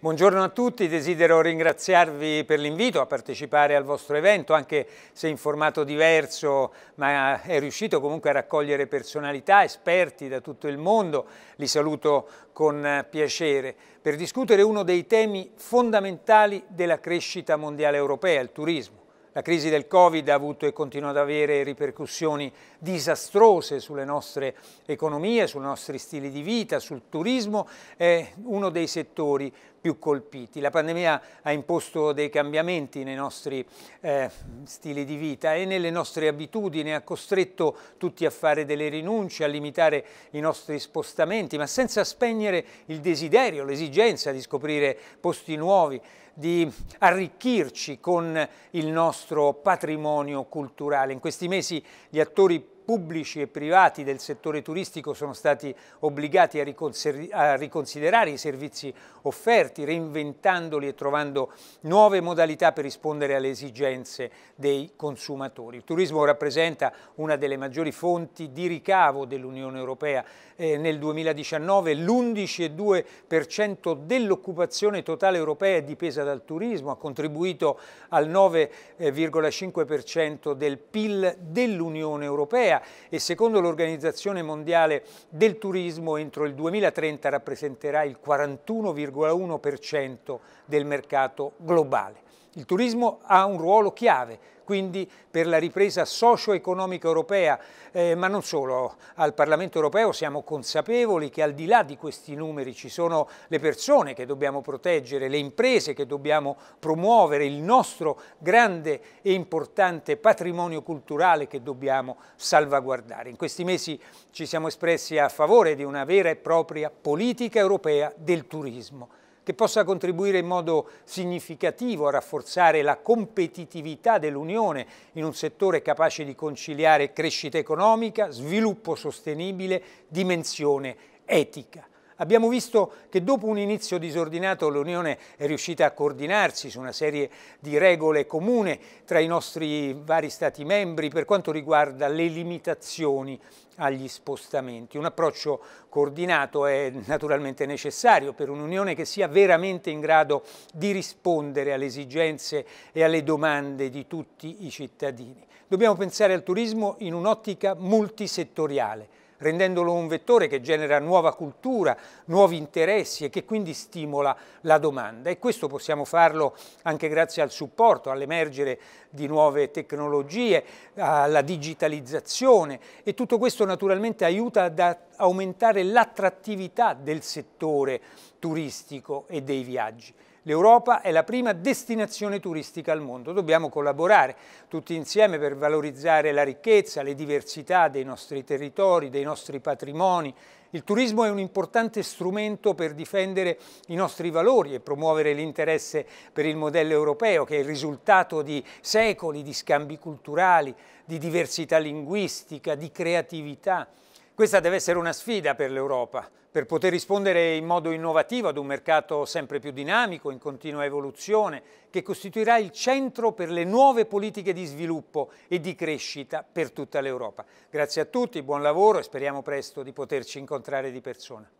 Buongiorno a tutti, desidero ringraziarvi per l'invito a partecipare al vostro evento, anche se in formato diverso, ma è riuscito comunque a raccogliere personalità, esperti da tutto il mondo, li saluto con piacere, per discutere uno dei temi fondamentali della crescita mondiale europea, il turismo. La crisi del Covid ha avuto e continua ad avere ripercussioni disastrose sulle nostre economie, sui nostri stili di vita, sul turismo, è uno dei settori più colpiti. La pandemia ha imposto dei cambiamenti nei nostri eh, stili di vita e nelle nostre abitudini, ha costretto tutti a fare delle rinunce, a limitare i nostri spostamenti, ma senza spegnere il desiderio, l'esigenza di scoprire posti nuovi, di arricchirci con il nostro patrimonio culturale. In questi mesi gli attori pubblici e privati del settore turistico sono stati obbligati a, riconsiderare i servizi offerti, reinventandoli e trovando nuove modalità per rispondere alle esigenze dei consumatori. Il turismo rappresenta una delle maggiori fonti di ricavo dell'Unione Europea. Eh, nel 2019 l'11,2% dell'occupazione totale europea è dipesa dal turismo, ha contribuito al 9,5% del PIL dell'Unione Europea e secondo l'Organizzazione Mondiale del Turismo entro il 2030 rappresenterà il 41,1% del mercato globale. Il turismo ha un ruolo chiave, quindi per la ripresa socio-economica europea, eh, ma non solo. Al Parlamento europeo siamo consapevoli che al di là di questi numeri ci sono le persone che dobbiamo proteggere, le imprese che dobbiamo promuovere, il nostro grande e importante patrimonio culturale che dobbiamo salvaguardare. In questi mesi ci siamo espressi a favore di una vera e propria politica europea del turismo che possa contribuire in modo significativo a rafforzare la competitività dell'Unione in un settore capace di conciliare crescita economica, sviluppo sostenibile, dimensione etica. Abbiamo visto che dopo un inizio disordinato l'Unione è riuscita a coordinarsi su una serie di regole comune tra i nostri vari Stati membri per quanto riguarda le limitazioni agli spostamenti. Un approccio coordinato è naturalmente necessario per un'Unione che sia veramente in grado di rispondere alle esigenze e alle domande di tutti i cittadini. Dobbiamo pensare al turismo in un'ottica multisettoriale, rendendolo un vettore che genera nuova cultura, nuovi interessi e che quindi stimola la domanda. E questo possiamo farlo anche grazie al supporto, all'emergere di nuove tecnologie, alla digitalizzazione e tutto questo naturalmente aiuta ad aumentare l'attrattività del settore turistico e dei viaggi. L'Europa è la prima destinazione turistica al mondo, dobbiamo collaborare tutti insieme per valorizzare la ricchezza, le diversità dei nostri territori, dei nostri patrimoni. Il turismo è un importante strumento per difendere i nostri valori e promuovere l'interesse per il modello europeo che è il risultato di secoli di scambi culturali, di diversità linguistica, di creatività. Questa deve essere una sfida per l'Europa, per poter rispondere in modo innovativo ad un mercato sempre più dinamico, in continua evoluzione, che costituirà il centro per le nuove politiche di sviluppo e di crescita per tutta l'Europa. Grazie a tutti, buon lavoro e speriamo presto di poterci incontrare di persona.